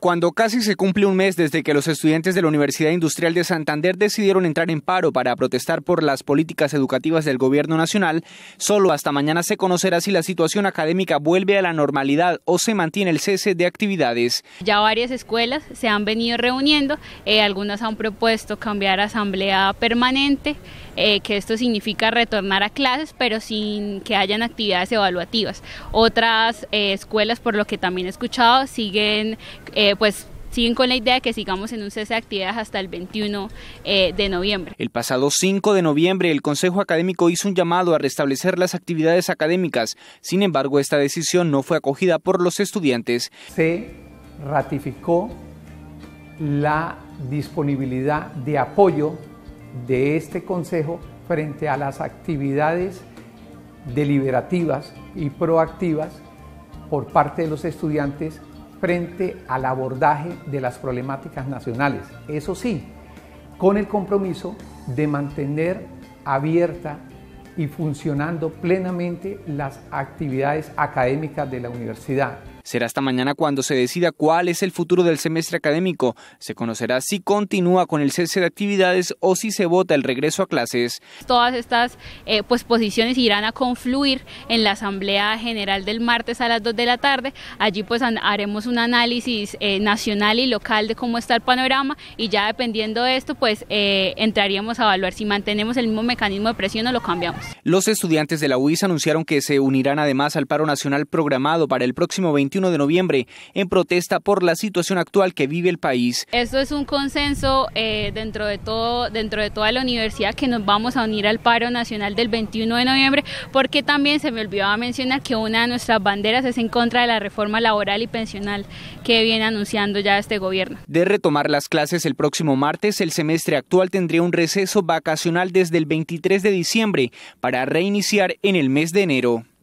Cuando casi se cumple un mes desde que los estudiantes de la Universidad Industrial de Santander decidieron entrar en paro para protestar por las políticas educativas del Gobierno Nacional, solo hasta mañana se conocerá si la situación académica vuelve a la normalidad o se mantiene el cese de actividades. Ya varias escuelas se han venido reuniendo, eh, algunas han propuesto cambiar a asamblea permanente, eh, que esto significa retornar a clases, pero sin que hayan actividades evaluativas. Otras eh, escuelas, por lo que también he escuchado, siguen eh, pues siguen con la idea de que sigamos en un cese de actividades hasta el 21 eh, de noviembre. El pasado 5 de noviembre, el Consejo Académico hizo un llamado a restablecer las actividades académicas. Sin embargo, esta decisión no fue acogida por los estudiantes. Se ratificó la disponibilidad de apoyo de este Consejo frente a las actividades deliberativas y proactivas por parte de los estudiantes frente al abordaje de las problemáticas nacionales. Eso sí, con el compromiso de mantener abierta y funcionando plenamente las actividades académicas de la universidad, Será esta mañana cuando se decida cuál es el futuro del semestre académico. Se conocerá si continúa con el cese de actividades o si se vota el regreso a clases. Todas estas eh, pues, posiciones irán a confluir en la Asamblea General del martes a las 2 de la tarde. Allí pues haremos un análisis eh, nacional y local de cómo está el panorama y ya dependiendo de esto pues eh, entraríamos a evaluar si mantenemos el mismo mecanismo de presión o lo cambiamos. Los estudiantes de la UIS anunciaron que se unirán además al paro nacional programado para el próximo 21 de noviembre en protesta por la situación actual que vive el país. Esto es un consenso eh, dentro, de todo, dentro de toda la universidad que nos vamos a unir al paro nacional del 21 de noviembre porque también se me olvidaba mencionar que una de nuestras banderas es en contra de la reforma laboral y pensional que viene anunciando ya este gobierno. De retomar las clases el próximo martes, el semestre actual tendría un receso vacacional desde el 23 de diciembre para reiniciar en el mes de enero.